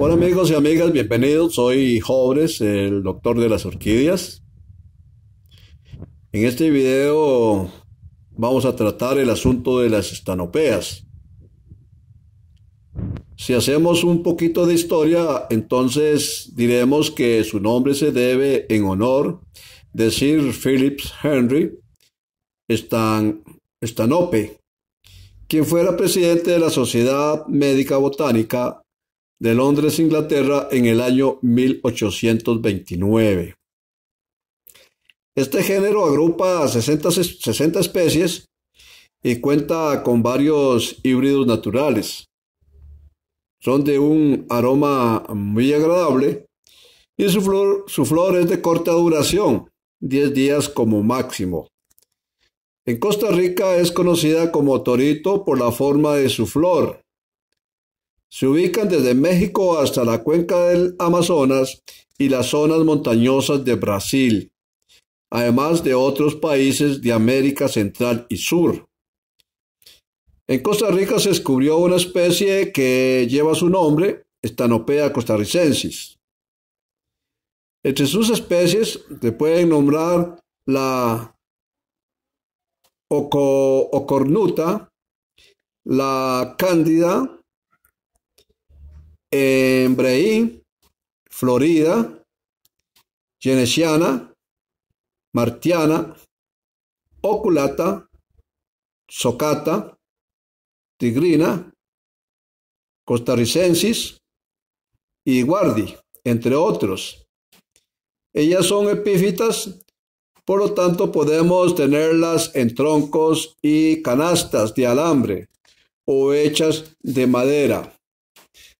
Hola amigos y amigas, bienvenidos. Soy Jobres, el doctor de las orquídeas. En este video vamos a tratar el asunto de las estanopeas. Si hacemos un poquito de historia, entonces diremos que su nombre se debe en honor de Sir Philip Henry Stan, Stanope, quien fuera presidente de la Sociedad Médica Botánica de Londres, Inglaterra, en el año 1829. Este género agrupa 60, especies y cuenta con varios híbridos naturales. Son de un aroma muy agradable y su flor, su flor es de corta duración, 10 días como máximo. En Costa Rica es conocida como torito por la forma de su flor, se ubican desde México hasta la cuenca del Amazonas y las zonas montañosas de Brasil, además de otros países de América Central y Sur. En Costa Rica se descubrió una especie que lleva su nombre, Estanopea costarricensis. Entre sus especies se pueden nombrar la ocornuta, la cándida, en Florida, Genesiana, Martiana, Oculata, Socata, Tigrina, Costarricensis y Guardi, entre otros. Ellas son epífitas, por lo tanto podemos tenerlas en troncos y canastas de alambre o hechas de madera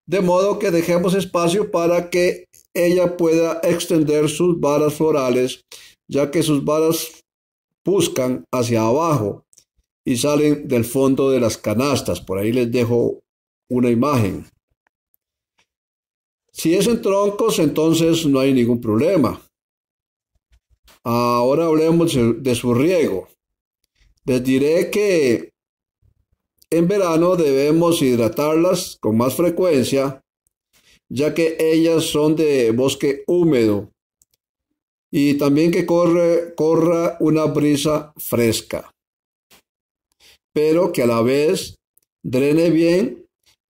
de modo que dejemos espacio para que ella pueda extender sus varas florales, ya que sus varas buscan hacia abajo y salen del fondo de las canastas. Por ahí les dejo una imagen. Si es en troncos, entonces no hay ningún problema. Ahora hablemos de su riego. Les diré que en verano debemos hidratarlas con más frecuencia, ya que ellas son de bosque húmedo y también que corra una brisa fresca, pero que a la vez drene bien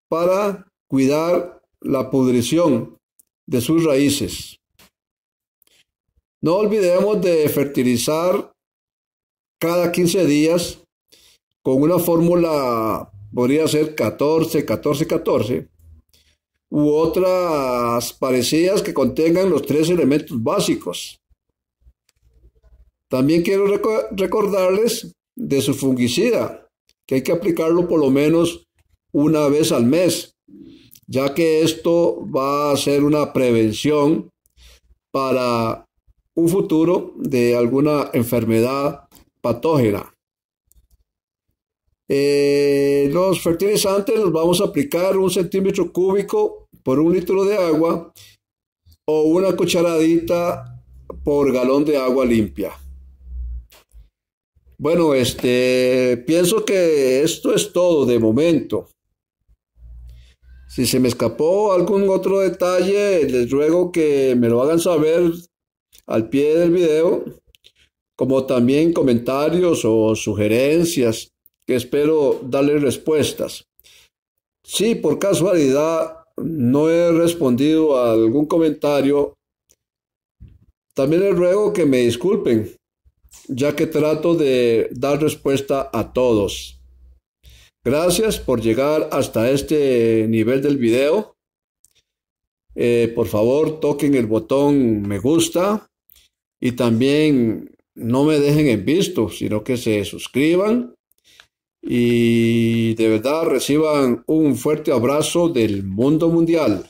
para cuidar la pudrición de sus raíces. No olvidemos de fertilizar cada 15 días con una fórmula, podría ser 14, 14, 14, u otras parecidas que contengan los tres elementos básicos. También quiero recordarles de su fungicida, que hay que aplicarlo por lo menos una vez al mes, ya que esto va a ser una prevención para un futuro de alguna enfermedad patógena. Eh, los fertilizantes los vamos a aplicar un centímetro cúbico por un litro de agua o una cucharadita por galón de agua limpia. Bueno, este, pienso que esto es todo de momento. Si se me escapó algún otro detalle, les ruego que me lo hagan saber al pie del video, como también comentarios o sugerencias que espero darle respuestas. Si por casualidad no he respondido a algún comentario, también les ruego que me disculpen, ya que trato de dar respuesta a todos. Gracias por llegar hasta este nivel del video. Eh, por favor, toquen el botón me gusta y también no me dejen en visto, sino que se suscriban y de verdad reciban un fuerte abrazo del mundo mundial.